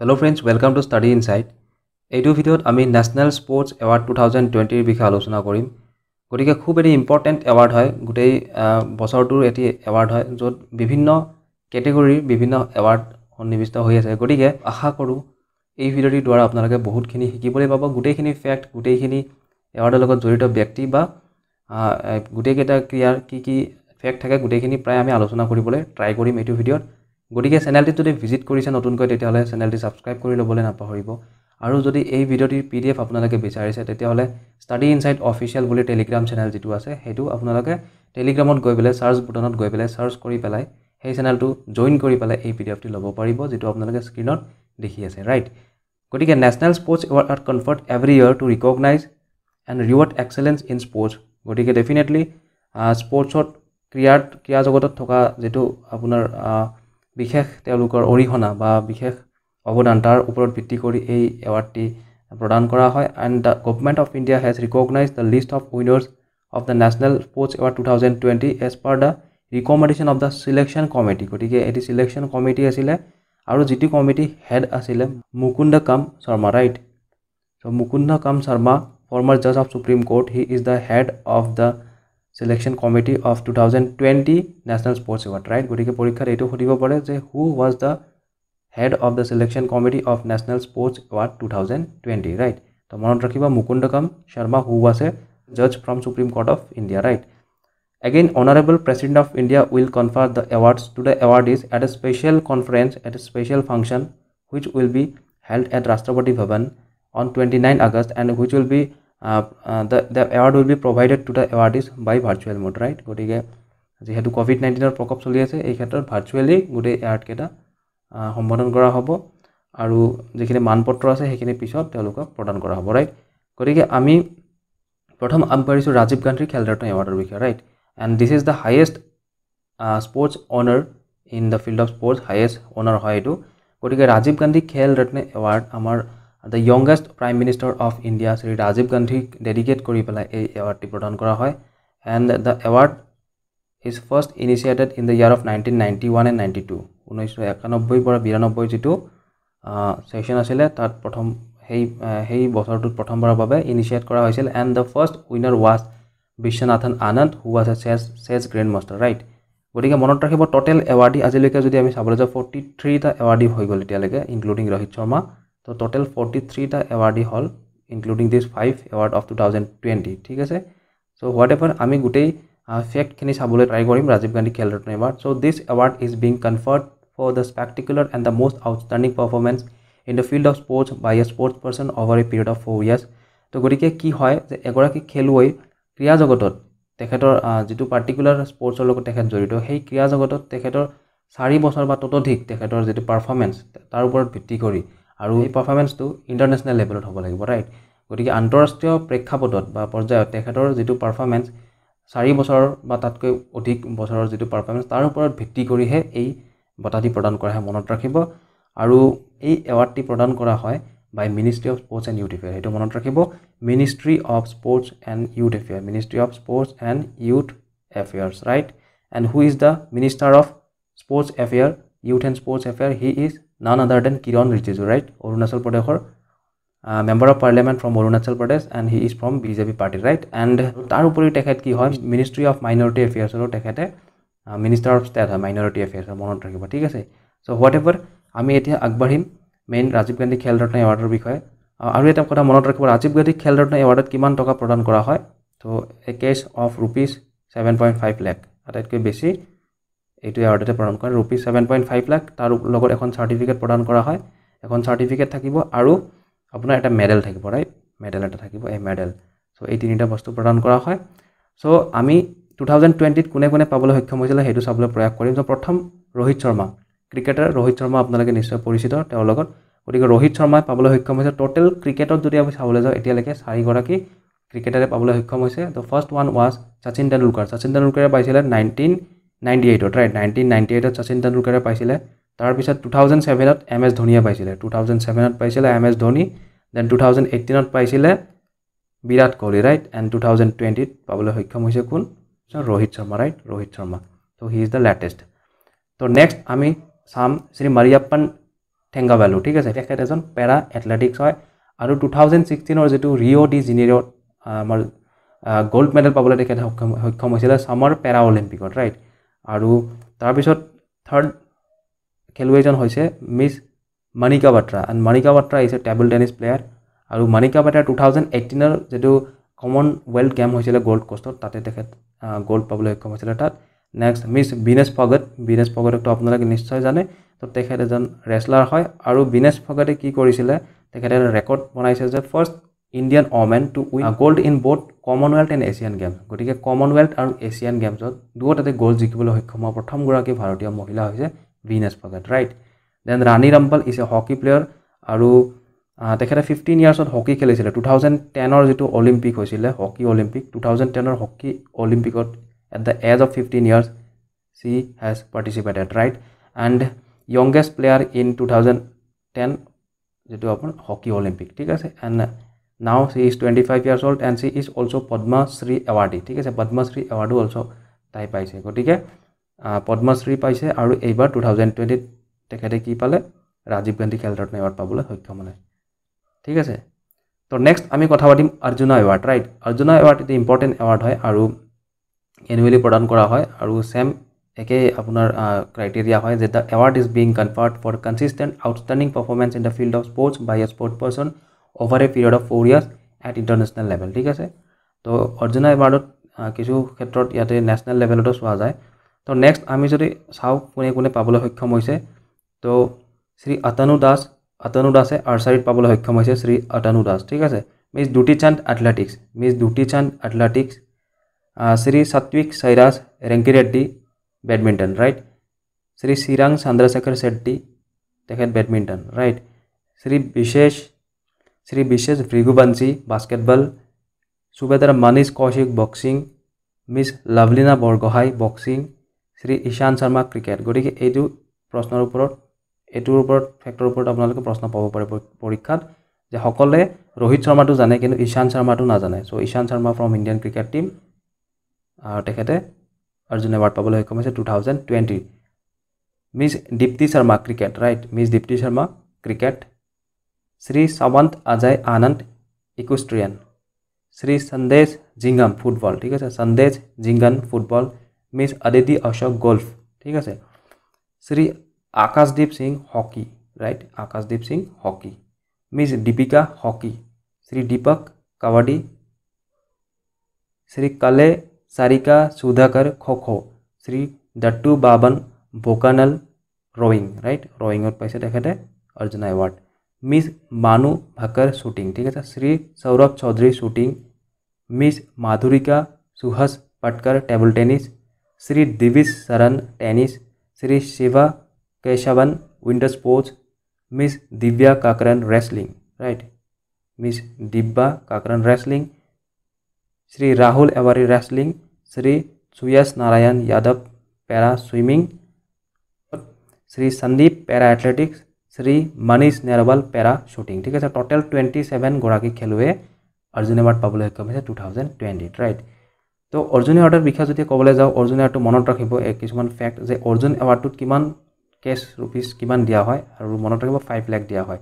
Hello' friends welcome to study insight এইটো ভিডিঅ'ত আমি national sports award two thousand টুৱেণ্টিৰ বিষয়ে আলোচনা কৰিম গতিকে খুব এটি ইম্পৰ্টেণ্ট এৱাৰ্ড হয় গোটেই বছৰটোৰ এটি এৱাৰ্ড হয় য'ত বিভিন্ন কেটেগৰীৰ বিভিন্ন এৱাৰ্ড সন্নিৱিষ্ট হৈ আছে গতিকে আশা কৰোঁ এই ভিডিঅ'টিৰ দ্বাৰা আপোনালোকে বহুতখিনি শিকিবলৈ পাব গোটেইখিনি ফেক্ট গোটেইখিনি এৱাৰ্ডৰ লগত জড়িত ব্যক্তি বা গোটেইকেইটা ক্ৰিয়াৰ কি কি ফেক্ট থাকে গোটেইখিনি প্ৰায় আমি আলোচনা কৰিবলৈ ট্ৰাই কৰিম এইটো ভিডিঅ'ত গতিকে চেনেলটি যদি ভিজিট কৰিছে নতুনকৈ তেতিয়াহ'লে চেনেলটি ছাবস্ক্ৰাইব কৰি ল'বলৈ নাপাহৰিব আৰু যদি এই ভিডিঅ'টিৰ পি ডি এফ আপোনালোকে বিচাৰিছে তেতিয়াহ'লে ষ্টাডি ইনচাইট অফিচিয়েল বুলি টেলিগ্ৰাম চেনেল যিটো আছে সেইটো আপোনালোকে টেলিগ্ৰামত গৈ পেলাই চাৰ্চ বুটনত গৈ পেলাই চাৰ্চ কৰি পেলাই সেই চেনেলটো জইন কৰি পেলাই এই পি ডি এফটি ল'ব পাৰিব যিটো আপোনালোকে স্ক্ৰীণত দেখি আছে ৰাইট গতিকে national sports award at conferred every year to recognize and reward excellence in sports গতিকে ডেফিনেটলি স্পৰ্টছত ক্ৰীড়াত ক্ৰীড়া জগতত থকা যিটো আপোনাৰ বিশেষ তেওঁলোকৰ অৰিহণা বা বিশেষ অৱদান তাৰ ওপৰত ভিত্তি কৰি এই এৱাৰ্ডটি প্ৰদান কৰা হয় and the government of India has recognize the list of winners of the national sports award two thousand twenty as per the recommendation of the selection committee গতিকে এটি চিলেকশ্যন কমিটি আছিলে আৰু যিটো কমিটি হেড আছিলে Mukunda Mukundakam Sharma right so' Mukundakam Sharma former জাজ of supreme court he is the head of the selection committee of 2020 national sports award right gotike porikhar eto khodibo pare je who was the head of the selection committee of national sports award 2020 right to monot rakhiba mukundakam sharma who was a judge from supreme court of india right again honorable president of india will confer the awards to the awardees at a special conference at a special function which will be held at rashtrapati bhavan on 29 august and which will be the award will be provided to the awardees by virtual mode right gotike jehetu covid 19 or prokop choli ase ei khetor virtually gude award keta sambodhan kara hobo aru jekhine manpatra ase hekine pisot teluk prodan kara hobo right gotike ami prothom amparisu rajib gandhi khel ratna award er bikha right and this is the highest sports honor in the field of sports highest honor hoy tu gotike rajib gandhi khel ratna award amar the youngest prime minister of India Shri Rajiv গান্ধীক dedicate কৰি পেলাই এই এৱাৰ্ডটি প্ৰদান কৰা হয় and the award is first initiated in the year of nineteen ninety one and ninety two ঊনৈছশ একানব্বৈৰ পৰা বিৰানব্বৈ যিটো ছেশ্যন আছিলে তাত প্ৰথম সেই সেই বছৰটোত প্ৰথমবাৰৰ বাবে ইনিচিয়েট কৰা হৈছিল and the first winner was Viswanathan Anand who was a chess chess grand master right গতিকে মনত ৰাখিব ট'টেল এৱাৰ্ডি আজিলৈকে যদি আমি চাবলৈ যাওঁ ফৰ্টি থ্ৰীটা এৱাৰ্ডি হৈ গ'ল এতিয়ালৈকে ইনক্লুডিং ৰোহিত শৰ্মা তো টোটেল ফৰ্টি থ্ৰীটা এৱাৰ্ডেই হ'ল including this five award of two thousand twenty ঠিক আছে চ' হোৱাট এভাৰ আমি গোটেই ফেক্টখিনি চাবলৈ ট্ৰাই কৰিম Rajiv Gandhi Khel Ratna award so' this award is being conferred for the spectacular and the most outstanding performance in the field of sports by a sports person over a period of four years তো গতিকে কি হয় যে এগৰাকী খেলুৱৈ ক্ৰীড়া জগতত তেখেতৰ যিটো পাৰ্টিকুলাৰ স্পৰ্টছৰ লগত তেখেত জড়িত সেই ক্ৰীড়া জগতত তেখেতৰ চাৰি বছৰ বা ততোধিক তেখেতৰ যিটো পাৰফৰ্মেঞ্চ তাৰ ওপৰত ভিত্তি কৰি আৰু এই পাৰফৰ্মেঞ্চটো ইণ্টাৰনেশ্যনেল লেভেলত হ'ব লাগিব ৰাইট গতিকে আন্তঃৰাষ্ট্ৰীয় প্ৰেক্ষাপটত বা পৰ্যায়ত তেখেতৰ যিটো পাৰফৰ্মেঞ্চ চাৰি বছৰৰ বা তাতকৈ অধিক বছৰৰ যিটো পাৰফৰ্মেঞ্চ তাৰ ওপৰত ভিত্তি কৰিহে এই বঁটাটি প্ৰদান কৰাহে মনত ৰাখিব আৰু এই এৱাৰ্ডটি প্ৰদান কৰা হয় by ministry of sports and youth affair সেইটো মনত ৰাখিব ministry of sports and youth affair ministry of sports and youth affairs right and who is the minister of sports affair youth and sports affair he is none other than Kiren Rijiju right Arunachal প্ৰদেশৰ member of parliament from Arunachal Pradesh and he is from BJP party right and তাৰ উপৰিও তেখেত কি হয় ministry of minority এফেয়াৰ্ছৰো তেখেতে minister of state হয় minority এফেয়াৰ্ছৰ মনত ৰাখিব ঠিক আছে চ' হোৱাট এভাৰ আমি এতিয়া আগবাঢ়িম মেইন ৰাজীৱ গান্ধী খেল ৰত্ন এৱাৰ্ডৰ বিষয়ে আৰু এটা কথা মনত ৰাখিব ৰাজীৱ গান্ধী খেল ৰত্ন এৱাৰ্ডত কিমান টকা প্ৰদান কৰা হয় so' a cash of rupees seven point five lakh আটাইতকৈ বেছি এইটো আৰ্ডাৰতে প্ৰদান কৰে rupees seven point five lakh তাৰ লগত এখন চাৰ্টিফিকেট প্ৰদান কৰা হয় এখন চাৰ্টিফিকেট থাকিব আৰু আপোনাৰ এটা মেডেল থাকিব ৰাইট মেডেল এটা থাকিব এই মেডেল চ' এই তিনিটা বস্তু প্ৰদান কৰা হয় চ' আমি টু থাউজেণ্ড টুৱেণ্টিত কোনে কোনে পাবলৈ সক্ষম হৈছিলে সেইটো চাবলৈ প্ৰয়াস কৰিম চ' প্ৰথম ৰোহিত শৰ্মা ক্ৰিকেটাৰ ৰোহিত শৰ্মা আপোনালোকে নিশ্চয় পৰিচিত তেওঁৰ লগত গতিকে ৰোহিত শৰ্মাই পাবলৈ সক্ষম হৈছে ট'টেল ক্ৰিকেটত যদি আমি চাবলৈ যাওঁ এতিয়ালৈকে চাৰিগৰাকী ক্ৰিকেটাৰে পাবলৈ সক্ষম হৈছে the first one was Sachin Tendulkar Sachin তেণ্ডুলকাৰে পাইছিলে নাইনটিন নাইণ্টি এইটত ৰাইট নাইণ্টিন নাইণ্টি এইটত শচীন তেণ্ডুলকাৰে পাইছিলে তাৰপিছত টু থাউজেণ্ড ছেভেনত এম এছ ধোনীয়ে পাইছিলে টু থাউজেণ্ড ছেভেনত পাইছিলে M S Dhoni then two thousand এইটিনত পাইছিলে Virat Kohli right and two thousand টুৱেণ্টিত পাবলৈ সক্ষম হৈছে কোন ৰোহিত শৰ্মা ৰাইট ৰোহিত শৰ্মা ত' হি ইজ দ্য লেটেষ্ট ত' নেক্সট আমি চাম শ্ৰী মাৰিয়াপ্পান ঠেংগাবেলু ঠিক আছে তেখেত এজন পেৰা এথলেটিক্স হয় আৰু টু থাউজেণ্ড ছিক্সটিনৰ যিটো ৰিঅ' ডি জিনিৰত আমাৰ গ'ল্ড মেডেল পাবলৈ তেখেত সক্ষম সক্ষম হৈছিলে চামাৰ পেৰা অলিম্পিকত ৰাইট আৰু তাৰপিছত থাৰ্ড খেলুৱৈজন হৈছে miss Manika Batra and Manika Batra is a table tennis player আৰু মণিকা বাট্ৰা টু থাউজেণ্ড এইটিনৰ যিটো কমন কমনৱেলথ গেম হৈছিলে গ'ল্ড কষ্টত তাতে তেখেত গ'ল্ড পাবলৈ সক্ষম হৈছিলে তাত নেক্সট মিছ বিনেশ ফগত বিনেশ ফগতকটো আপোনালোকে নিশ্চয় জানে তো তেখেত এজন ৰেচলাৰ হয় আৰু বিনেশ ফগতে কি কৰিছিলে তেখেতে ৰেকৰ্ড বনাইছে যে first Indian women to win gold in both commonwealth and Asian games গতিকে কমনৱেলথ আৰু এছিয়ান গেমছত দুয়োটাতে গ'ল্ড জিকিবলৈ সক্ষম হোৱা প্ৰথমগৰাকী ভাৰতীয় মহিলা হৈছে Vinesh Phogat right then Rani Rampal is a hockey player আৰু তেখেতে ফিফটিন ইয়াৰ্ছত হকী খেলিছিলে টু থাউজেণ্ড টেনৰ যিটো অলিম্পিক হৈছিলে হকী অলিম্পিক টু থাউজেণ্ড টেনৰ হকী অলিম্পিকত at the age of fifteen years she has participated right and youngest player in two thousand ten যিটো আপোনাৰ হকী অলিম্পিক ঠিক আছে and now she is 25 years old and she is also padma shri awardee thik ase padma shri award also tai paise gotike padma shri paise aru eibar 2020 tekhade ki pale rajiv gandhi khel ratna award pabule hokkam nai thik ase to next ami kotha badim arjuna award right arjuna award is important award hoy aru annually pradan kara hoy aru same একে আপোনাৰ criteria হয় যে the award is being conferred for consistent outstanding performance in the field of sports by a sport person over a period of four years at international level ठीक है तो Arjun award किस क्षेत्र इतने नेशनल लेवल चुना जाए तो नेक्स्ट आम जो चाँ कने से तो श्री अतानु दास अतानु दासे आर्चार पाल सक्षम से श्री अतानु दास ठीक है miss Chand athletics miss Chand athletics Shri Satwik Sairaj Rankireddy badminton right Shri Chirag Chandrashekhar Shetty तहत badminton right Shri Vishesh Shri Vishesh Bhriguvanshi basketball subedar Manish Kaushik boxing miss Lovlina Borgohain boxing Shri Ishan Sharma cricket গতিকে এইটো প্ৰশ্নৰ ওপৰত এইটোৰ ওপৰত ফেক্টৰ ওপৰত আপোনালোকে প্ৰশ্ন পাব পাৰে পৰীক্ষাত যে সকলোৱে ৰোহিত শৰ্মাটো জানে কিন্তু ঈশান শৰ্মাটো নাজানে so' Ishan Sharma from Indian cricket team আৰু তেখেতে অৰ্জুন এৱাৰ্ড পাবলৈ সক্ষম হৈছে two thousand twenty miss Deepti Sharma cricket right miss Deepti Sharma cricket Shri Sawant Ajay Anand equestrian Shri Sandesh Jhingan football ठीक है Sandesh Jhingan football miss Aditi Ashok golf ठीक है Shri Akashdeep Singh hockey right Akashdeep Singh hockey miss Deepika hockey Shri Deepak kabaddi Shri Kale Sarika Sudhakar खो खो श्री दट्टू बाबन बोकानल रोइंग राइट रोइंग और पैसे देखा थे अर्जुना अवार्ड मिस मानु भक्कर शूटिंग ठीक है sir Shri Saurabh Chaudhary shooting miss Madhurika Suhas Patkar table tennis Shri Divij Sharan tennis Shri Shiva Keshavan winter sports miss Divya Kakran wrestling right miss Divya Kakran wrestling Shri Rahul Aware wrestling Shri Suyash Narayan Yadav para swimming Shri Sandeep para athletics Shri Manish Narwal para shooting ঠিক আছে টোটেল টুৱেণ্টি ছেভেন গৰাকী খেলুৱৈয়ে অৰ্জুন এৱাৰ্ড পাবলৈ সক্ষম হৈছে টু থাউজেণ্ড টুৱেণ্টিত ৰাইট তো অৰ্জুন এৱাৰ্ডৰ বিষয়ে যদি ক'বলৈ যাওঁ অৰ্জুন এৱাৰ্ডটো মনত ৰাখিব এক কিছুমান ফেক্ট যে অৰ্জুন এৱাৰ্ডটোত কিমান কেছ ৰুপিজ কিমান দিয়া হয় আৰু মনত ৰাখিব ফাইভ লেখ দিয়া হয়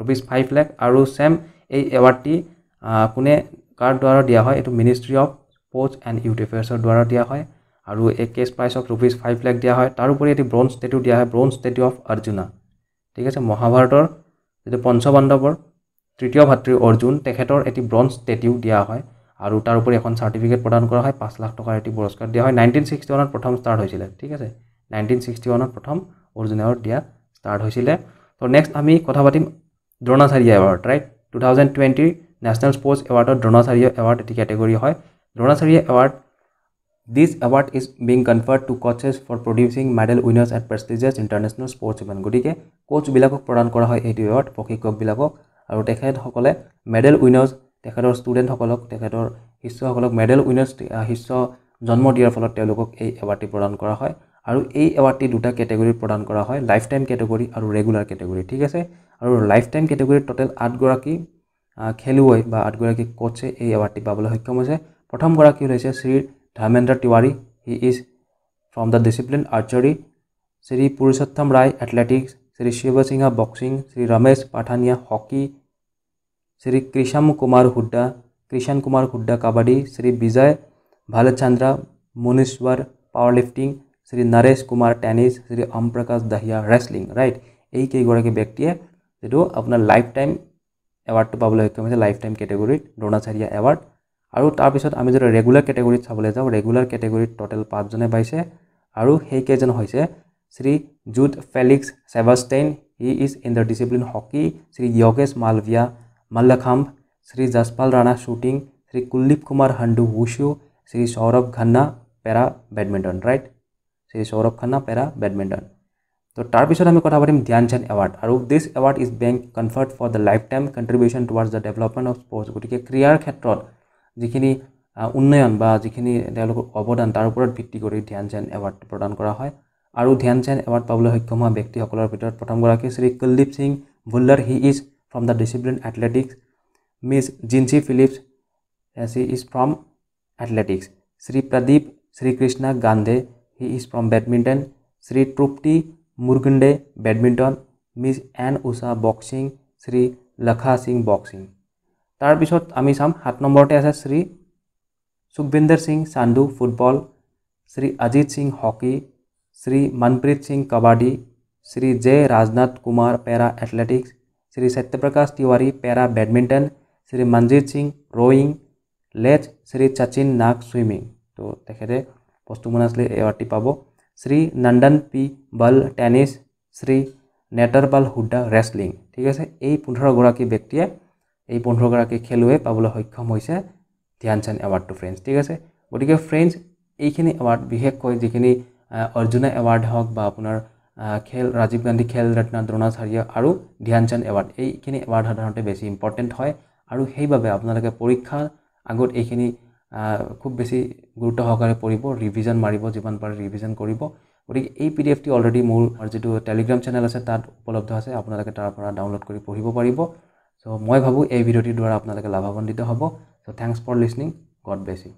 ৰুপিজ ফাইভ লেখ আৰু ছেম এই এৱাৰ্ডটি কোনে কাৰ দ্বাৰা দিয়া হয় এইটো ministry of sports and youth এফেয়াৰ্ছৰ দ্বাৰা দিয়া হয় আৰু এই কেছ প্ৰাইজক ৰুপিজ ফাইভ লেখ দিয়া হয় তাৰোপৰি এটি ব্ৰঞ্জ ষ্টেটু দিয়া হয় ব্ৰঞ্জ ষ্টেটু অফ অৰ্জুনা ঠিক আছে মহাভাৰতৰ যিটো পঞ্চপাণ্ডৱৰ তৃতীয় ভাতৃ অৰ্জুন তেখেতৰ এটি ব্ৰঞ্জ ষ্টেটিউ দিয়া হয় আৰু তাৰ উপৰি এখন চাৰ্টিফিকেট প্ৰদান কৰা হয় পাঁচ লাখ টকাৰ এটি পুৰস্কাৰ দিয়া হয় নাইনটিন ছিক্সটি ওৱানত প্ৰথম ষ্টাৰ্ট হৈছিলে ঠিক আছে নাইনটিন ছিক্সটি ওৱানত প্ৰথম অৰ্জুনৰ দিয়া ষ্টাৰ্ট হৈছিলে তো নেক্সট আমি কথা পাতিম Dronacharya award right two thousand টুৱেণ্টিৰ নেশ্যনেল স্পৰ্টছ এৱাৰ্ডত দ্ৰোণাচাৰ্য এৱাৰ্ড এটি কেটেগৰী হয় Dronacharya award this award is being conferred to coaches for producing medal winners at prestigious international sports events. গতিকে কোচবিলাকক প্ৰদান কৰা হয় এইটো এৱাৰ্ড প্ৰশিক্ষকবিলাকক আৰু তেখেতসকলে মেডেল উইনাৰ্ছ তেখেতৰ ষ্টুডেণ্টসকলক তেখেতৰ শিষ্যসকলক মেডেল উইনাৰ্ছ শিষ্য জন্ম দিয়াৰ ফলত তেওঁলোকক এই এৱাৰ্ডটি প্ৰদান কৰা হয় আৰু এই এৱাৰ্ডটি দুটা কেটেগৰীত প্ৰদান কৰা হয় লাইফ টাইম কেটেগৰী আৰু ৰেগুলাৰ কেটেগৰী ঠিক আছে আৰু লাইফ টাইম কেটেগৰীত টোটেল আঠগৰাকী খেলুৱৈ বা আঠগৰাকী কোচে এই এৱাৰ্ডটি পাবলৈ সক্ষম হৈছে প্ৰথমগৰাকী হৈছে Shri Dharmendra Tiwari he is from the discipline archery Shri Purushottam Rai athletics Shri Shiv Singh boxing Shri Ramesh Pathania hockey Shri Krishan Kumar Hooda Krishan Kumar Hooda kabaddi Shri Vijay Bhalchandra Munishwar power lifting Shri Naresh Kumar tennis Shri Om Prakash Dahiya wrestling right यही कईगढ़ व्यक्ति जो अपना लाइफ टाइम एवार्ड तो पाला life time category Dronacharya award আৰু তাৰপিছত আমি যদি ৰেগুলাৰ কেটেগৰীত চাবলৈ যাওঁ ৰেগুলাৰ কেটেগৰীত টোটেল পাঁচজনে পাইছে আৰু সেইকেইজন হৈছে Shri Jude Felix Sebastian he is in the discipline hockey Shri Yogesh Malviya mallakhamb Shri Yashpal Rana shooting Shri Kuldeep Kumar Handu wushu Shri Saurabh Khanna para badminton right Shri Saurabh Khanna para badminton তো তাৰপিছত আমি কথা পাতিম ধ্যানচান্দ এৱাৰ্ড আৰু this award is being conferred for the life time contribution towards the development of sports গতিকে ক্ৰীড়াৰ ক্ষেত্ৰত जेखिनी उन्नयन बा जेखिनी देल योगदान तार upor ভিত্তি কৰি ধ্যান চান এৱাৰ্ড প্ৰদান কৰা হয় আৰু ধ্যান চান এৱাৰ্ড পাবল হক্যমা ব্যক্তি সকলৰ ভিতৰত প্ৰথম গ্ৰাকী Shri Kuldeep Singh Bhullar he is from the discipline athletics Ms Jincy Phillips she is from athletics Shri Pradeep Shri Krishna Gandhi he is from badminton Shri Trupti Murgunde badminton Ms N Usha boxing Shri Lakha Singh boxing তার পিছত আমি সাম 7 নম্বৰতে আছে Shri Sukhwinder Singh Sandhu football Shri Ajit Singh hockey Shri Manpreet Singh kabaddi Shri J Rajnath Kumar para Atletics Shri Satyaprakash Tiwari para badminton Shri Manjeet Singh rowing late Shri Sachin Nag swimming তো তেখেতে বস্তু মন আছে এৱাৰটি পাবো Shri Nandan P Bal tennis Shri Netarpal Hooda wrestling ঠিক আছে এই 15 গৰাকী ব্যক্তি এই পোন্ধৰগৰাকী খেলুৱৈ পাবলৈ সক্ষম হৈছে ধ্যানচান্দ এৱাৰ্ডটো ফ্ৰেণ্ডছ ঠিক আছে গতিকে ফ্ৰেণ্ডছ এইখিনি এৱাৰ্ড বিশেষকৈ যিখিনি অৰ্জুনা এৱাৰ্ড হওক বা আপোনাৰ খেল ৰাজীৱ গান্ধী খেল ৰত্ন দ্ৰোণাচাৰ্য আৰু ধ্যানচান্দ এৱাৰ্ড এইখিনি এৱাৰ্ড সাধাৰণতে বেছি ইম্পৰ্টেণ্ট হয় আৰু সেইবাবে আপোনালোকে পৰীক্ষাৰ আগত এইখিনি খুব বেছি গুৰুত্ব সহকাৰে পঢ়িব ৰিভিজন মাৰিব যিমান পাৰে ৰিভিজন কৰিব গতিকে এই পি ডি এফটি অলৰেডি মোৰ যিটো টেলিগ্ৰাম চেনেল আছে তাত উপলব্ধ আছে আপোনালোকে তাৰ পৰা ডাউনলোড কৰি পঢ়িব পাৰিব চ' মই ভাবোঁ এই ভিডিঅ'টিৰ দ্বাৰা আপোনালোকে লাভাৱান্বিত হ'ব so' thanks for listening God bless